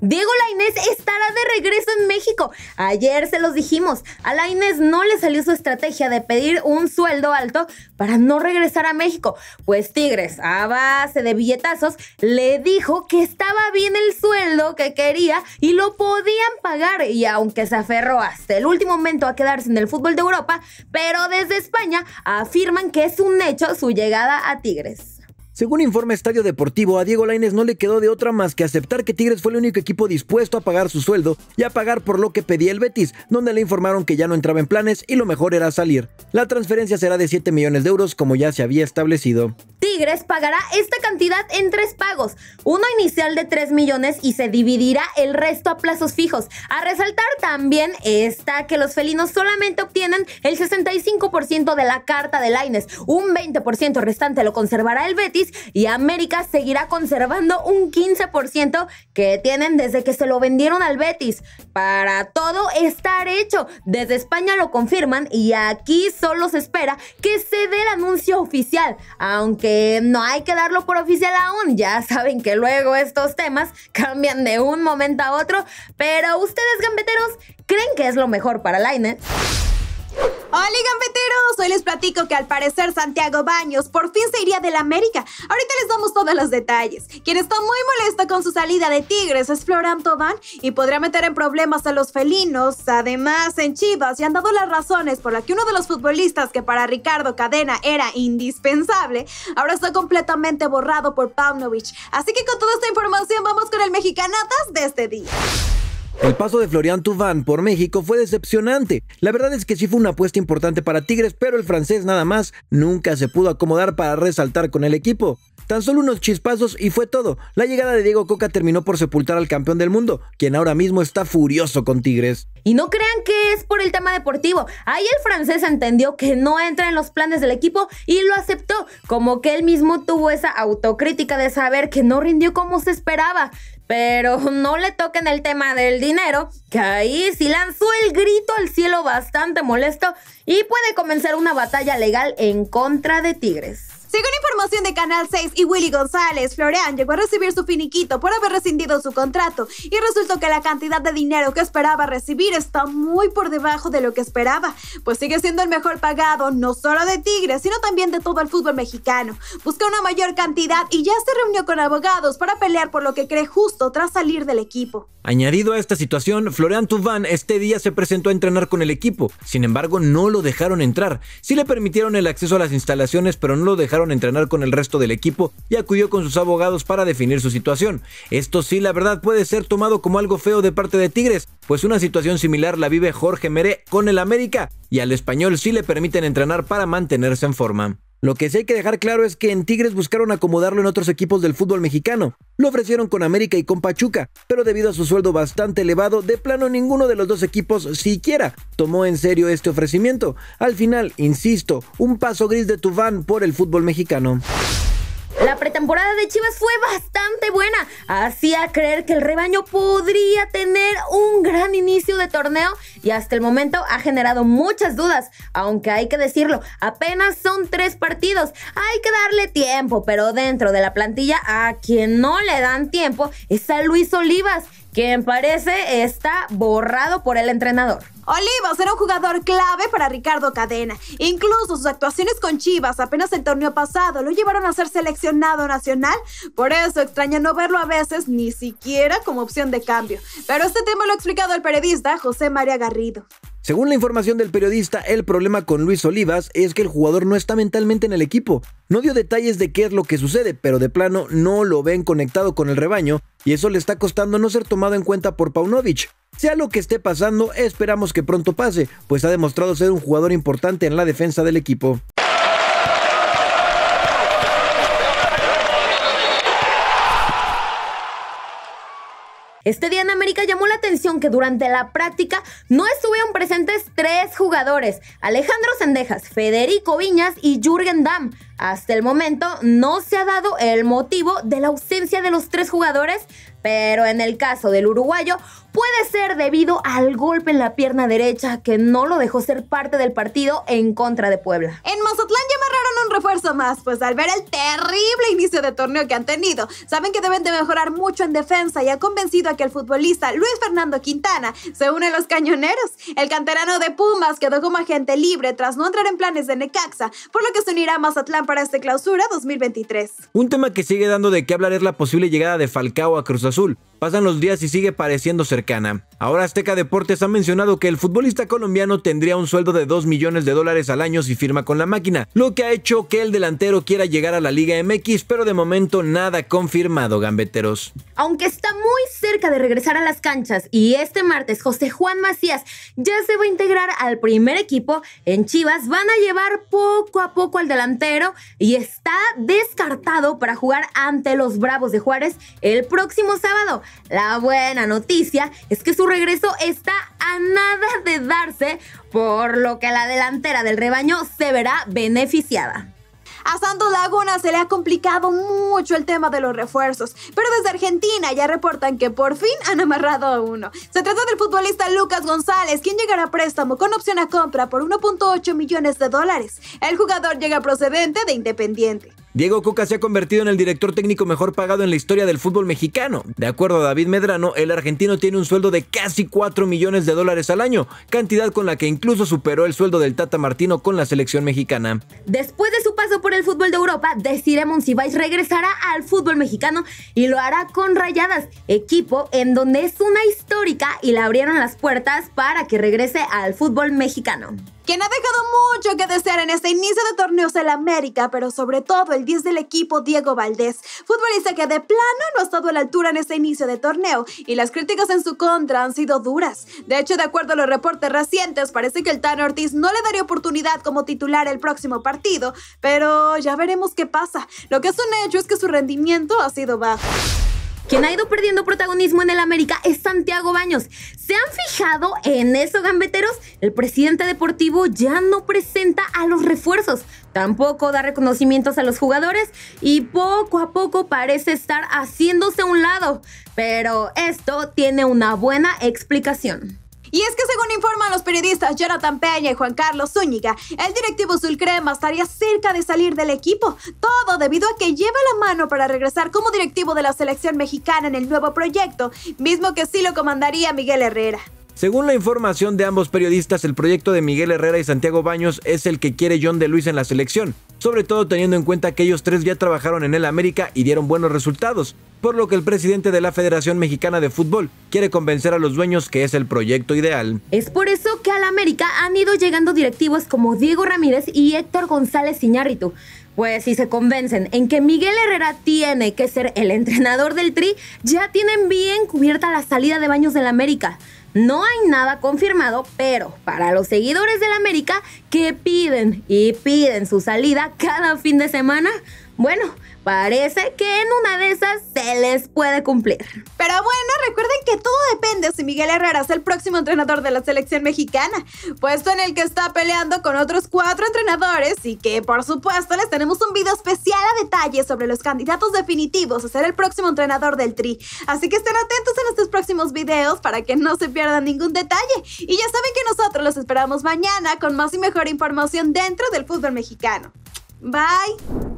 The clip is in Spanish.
Diego Lainez estará de regreso en México. Ayer se los dijimos, a Lainez no le salió su estrategia de pedir un sueldo alto para no regresar a México, pues Tigres, a base de billetazos, le dijo que estaba bien el sueldo que quería y lo podían pagar. Y aunque se aferró hasta el último momento a quedarse en el fútbol de Europa, pero desde España afirman que es un hecho su llegada a Tigres. Según informa Estadio Deportivo, a Diego Lainez no le quedó de otra más que aceptar que Tigres fue el único equipo dispuesto a pagar su sueldo y a pagar por lo que pedía el Betis, donde le informaron que ya no entraba en planes y lo mejor era salir. La transferencia será de 7 millones de euros como ya se había establecido pagará esta cantidad en tres pagos, uno inicial de 3 millones y se dividirá el resto a plazos fijos. A resaltar también está que los felinos solamente obtienen el 65% de la carta de Laines, un 20% restante lo conservará el Betis y América seguirá conservando un 15% que tienen desde que se lo vendieron al Betis. Para todo estar hecho, desde España lo confirman y aquí solo se espera que se dé el anuncio oficial, aunque eh, no hay que darlo por oficial aún, ya saben que luego estos temas cambian de un momento a otro, pero ustedes gambeteros, ¿creen que es lo mejor para Laine? ¡Hola, gambetero! les platico que al parecer Santiago Baños por fin se iría del América. Ahorita les damos todos los detalles. Quien está muy molesto con su salida de Tigres es van y podría meter en problemas a los felinos. Además, en Chivas ya han dado las razones por las que uno de los futbolistas que para Ricardo Cadena era indispensable, ahora está completamente borrado por Pavnovich. Así que con toda esta información vamos con el Mexicanatas de este día. El paso de Florian Tuván por México fue decepcionante. La verdad es que sí fue una apuesta importante para Tigres, pero el francés nada más nunca se pudo acomodar para resaltar con el equipo. Tan solo unos chispazos y fue todo. La llegada de Diego Coca terminó por sepultar al campeón del mundo, quien ahora mismo está furioso con Tigres. Y no crean que es por el tema deportivo. Ahí el francés entendió que no entra en los planes del equipo y lo aceptó, como que él mismo tuvo esa autocrítica de saber que no rindió como se esperaba. Pero no le toquen el tema del dinero, que ahí sí lanzó el grito al cielo bastante molesto y puede comenzar una batalla legal en contra de Tigres. Según información de Canal 6 y Willy González, Florean llegó a recibir su finiquito por haber rescindido su contrato y resultó que la cantidad de dinero que esperaba recibir está muy por debajo de lo que esperaba, pues sigue siendo el mejor pagado no solo de Tigres, sino también de todo el fútbol mexicano. Busca una mayor cantidad y ya se reunió con abogados para pelear por lo que cree justo tras salir del equipo. Añadido a esta situación, Florian Tubán este día se presentó a entrenar con el equipo, sin embargo no lo dejaron entrar, sí le permitieron el acceso a las instalaciones pero no lo dejaron entrenar con el resto del equipo y acudió con sus abogados para definir su situación. Esto sí, la verdad, puede ser tomado como algo feo de parte de Tigres, pues una situación similar la vive Jorge Meré con el América y al español sí le permiten entrenar para mantenerse en forma. Lo que sí hay que dejar claro es que en Tigres buscaron acomodarlo en otros equipos del fútbol mexicano. Lo ofrecieron con América y con Pachuca, pero debido a su sueldo bastante elevado, de plano ninguno de los dos equipos siquiera tomó en serio este ofrecimiento. Al final, insisto, un paso gris de Tuván por el fútbol mexicano. La pretemporada de Chivas fue bastante buena, hacía creer que el rebaño podría tener un gran inicio de torneo hasta el momento ha generado muchas dudas, aunque hay que decirlo, apenas son tres partidos, hay que darle tiempo, pero dentro de la plantilla a quien no le dan tiempo está Luis Olivas, quien parece está borrado por el entrenador. Olivas era un jugador clave para Ricardo Cadena. Incluso sus actuaciones con Chivas apenas el torneo pasado lo llevaron a ser seleccionado nacional. Por eso extraña no verlo a veces ni siquiera como opción de cambio. Pero este tema lo ha explicado el periodista José María Garrido según la información del periodista, el problema con Luis Olivas es que el jugador no está mentalmente en el equipo. No dio detalles de qué es lo que sucede, pero de plano no lo ven conectado con el rebaño y eso le está costando no ser tomado en cuenta por Paunovic. Sea lo que esté pasando, esperamos que pronto pase, pues ha demostrado ser un jugador importante en la defensa del equipo. Este día en América llamó la atención que durante la práctica no estuvieron presentes tres jugadores, Alejandro Sendejas, Federico Viñas y Jürgen Damm. Hasta el momento no se ha dado el motivo de la ausencia de los tres jugadores, pero en el caso del uruguayo puede ser debido al golpe en la pierna derecha que no lo dejó ser parte del partido en contra de Puebla. En Mazatlán llamaron más, pues al ver el terrible inicio de torneo que han tenido, saben que deben de mejorar mucho en defensa y ha convencido a que el futbolista Luis Fernando Quintana se une a los cañoneros. El canterano de Pumas quedó como agente libre tras no entrar en planes de Necaxa, por lo que se unirá a Mazatlán para esta clausura 2023. Un tema que sigue dando de qué hablar es la posible llegada de Falcao a Cruz Azul. Pasan los días y sigue pareciendo cercana. Ahora Azteca Deportes ha mencionado que el futbolista colombiano tendría un sueldo de 2 millones de dólares al año si firma con la máquina, lo que ha hecho que el delantero quiera llegar a la Liga MX, pero de momento nada confirmado, gambeteros aunque está muy cerca de regresar a las canchas y este martes José Juan Macías ya se va a integrar al primer equipo en Chivas, van a llevar poco a poco al delantero y está descartado para jugar ante los Bravos de Juárez el próximo sábado. La buena noticia es que su regreso está a nada de darse, por lo que la delantera del rebaño se verá beneficiada. A Laguna se le ha complicado mucho el tema de los refuerzos, pero desde Argentina ya reportan que por fin han amarrado a uno. Se trata del futbolista Lucas González, quien llegará a préstamo con opción a compra por 1.8 millones de dólares. El jugador llega procedente de Independiente. Diego Coca se ha convertido en el director técnico mejor pagado en la historia del fútbol mexicano. De acuerdo a David Medrano, el argentino tiene un sueldo de casi 4 millones de dólares al año, cantidad con la que incluso superó el sueldo del Tata Martino con la selección mexicana. Después de su paso por el fútbol de Europa, si Monsiváis regresará al fútbol mexicano y lo hará con Rayadas, equipo en donde es una histórica y le abrieron las puertas para que regrese al fútbol mexicano quien ha dejado mucho que desear en este inicio de torneos en el América, pero sobre todo el 10 del equipo Diego Valdés, futbolista que de plano no ha estado a la altura en este inicio de torneo y las críticas en su contra han sido duras. De hecho, de acuerdo a los reportes recientes, parece que el tan Ortiz no le daría oportunidad como titular el próximo partido, pero ya veremos qué pasa. Lo que es un hecho es que su rendimiento ha sido bajo. Quien ha ido perdiendo protagonismo en el América es Santiago Baños. ¿Se han fijado en eso, gambeteros? El presidente deportivo ya no presenta a los refuerzos, tampoco da reconocimientos a los jugadores y poco a poco parece estar haciéndose a un lado. Pero esto tiene una buena explicación. Y es que según informan los periodistas Jonathan Peña y Juan Carlos Zúñiga, el directivo Zulcrema estaría cerca de salir del equipo, todo debido a que lleva la mano para regresar como directivo de la selección mexicana en el nuevo proyecto, mismo que sí lo comandaría Miguel Herrera. Según la información de ambos periodistas, el proyecto de Miguel Herrera y Santiago Baños es el que quiere John de Luis en la selección sobre todo teniendo en cuenta que ellos tres ya trabajaron en el América y dieron buenos resultados, por lo que el presidente de la Federación Mexicana de Fútbol quiere convencer a los dueños que es el proyecto ideal. Es por eso que al América han ido llegando directivos como Diego Ramírez y Héctor González Iñárritu. Pues si se convencen en que Miguel Herrera tiene que ser el entrenador del Tri, ya tienen bien cubierta la salida de baños del América. No hay nada confirmado, pero para los seguidores del América que piden y piden su salida cada fin de semana, bueno, parece que en una de esas se les puede cumplir. Pero bueno, recuerden que todo depende si Miguel Herrera es el próximo entrenador de la selección mexicana, puesto en el que está peleando con otros cuatro entrenadores y que por supuesto les tenemos un video especial a detalle sobre los candidatos definitivos a ser el próximo entrenador del Tri. Así que estén atentos a nuestros próximos videos para que no se pierdan ningún detalle. Y ya saben que nosotros los esperamos mañana con más y mejor información dentro del fútbol mexicano. Bye.